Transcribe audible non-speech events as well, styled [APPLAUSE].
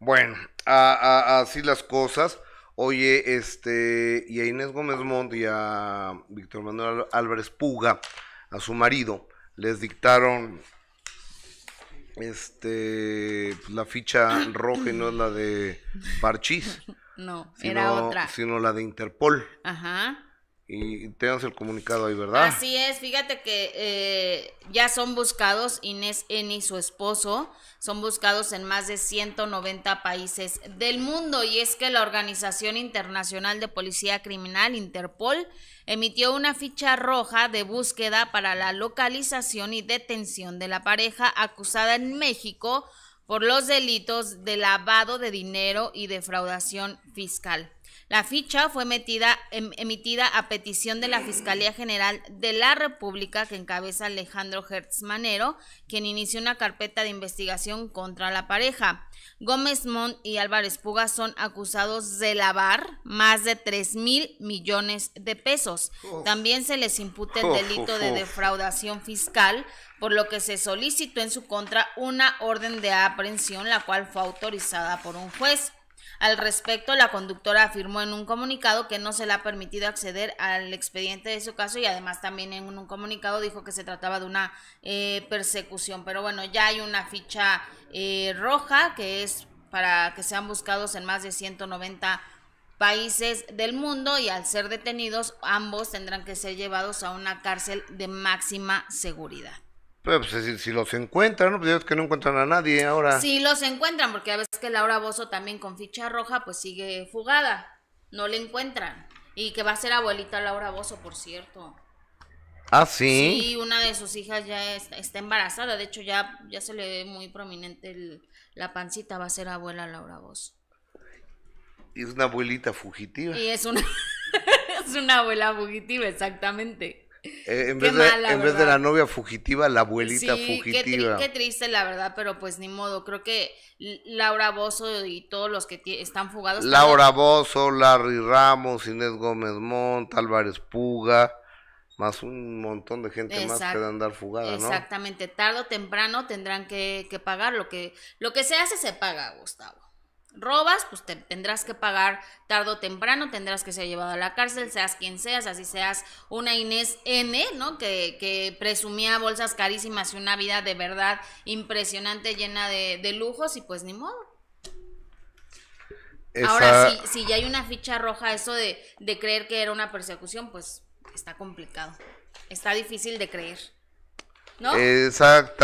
Bueno, a, así las cosas. Oye, este, y a Inés Gómez Montt y a Víctor Manuel Álvarez Puga, a su marido, les dictaron este la ficha roja y no es la de Parchís. No, sino, era otra. Sino la de Interpol. Ajá y tengas el comunicado ahí, ¿verdad? Así es, fíjate que eh, ya son buscados Inés N y su esposo, son buscados en más de 190 países del mundo y es que la Organización Internacional de Policía Criminal, Interpol, emitió una ficha roja de búsqueda para la localización y detención de la pareja acusada en México por los delitos de lavado de dinero y defraudación fiscal. La ficha fue em, emitida a petición de la Fiscalía General de la República que encabeza Alejandro Hertz Manero, quien inició una carpeta de investigación contra la pareja. Gómez Mont y Álvarez Puga son acusados de lavar más de 3 mil millones de pesos. También se les imputa el delito de defraudación fiscal, por lo que se solicitó en su contra una orden de aprehensión, la cual fue autorizada por un juez. Al respecto, la conductora afirmó en un comunicado que no se le ha permitido acceder al expediente de su caso y además también en un comunicado dijo que se trataba de una eh, persecución. Pero bueno, ya hay una ficha eh, roja que es para que sean buscados en más de 190 países del mundo y al ser detenidos ambos tendrán que ser llevados a una cárcel de máxima seguridad pues, si, los encuentran, ¿no? Pues que no encuentran a nadie ahora. Sí, los encuentran, porque a veces que Laura Bozo también con ficha roja, pues sigue fugada. No le encuentran. Y que va a ser abuelita Laura Bozo, por cierto. Ah, sí. Sí, una de sus hijas ya está, embarazada. De hecho, ya, ya se le ve muy prominente la pancita. Va a ser abuela Laura Bozo. Y es una abuelita fugitiva. Y es una, [LAUGHS] es una abuela fugitiva, exactamente. Eh, en vez, de, en vez de la novia fugitiva, la abuelita fugitiva. Qué, qué, triste, la verdad, pero pues ni modo. Creo que Laura Bozo y todos los que están fugados. Laura Bozo, Larry Ramos, Inés Gómez Mont, Álvarez Puga, más un montón de gente más que de andar fugada, Exactamente, tarde o temprano tendrán que, que pagar. Lo que, lo que se hace, se paga, Gustavo robas, pues tendrás que pagar tarde o temprano, tendrás que ser llevado a la cárcel, seas quien seas, así seas una Inés N, ¿no? Que, que presumía bolsas carísimas y una vida de verdad impresionante, llena de, lujos, y pues ni modo. Ahora, si, si ya hay una ficha roja, eso de, de creer que era una persecución, pues está complicado. Está difícil de creer. ¿No? Exacto.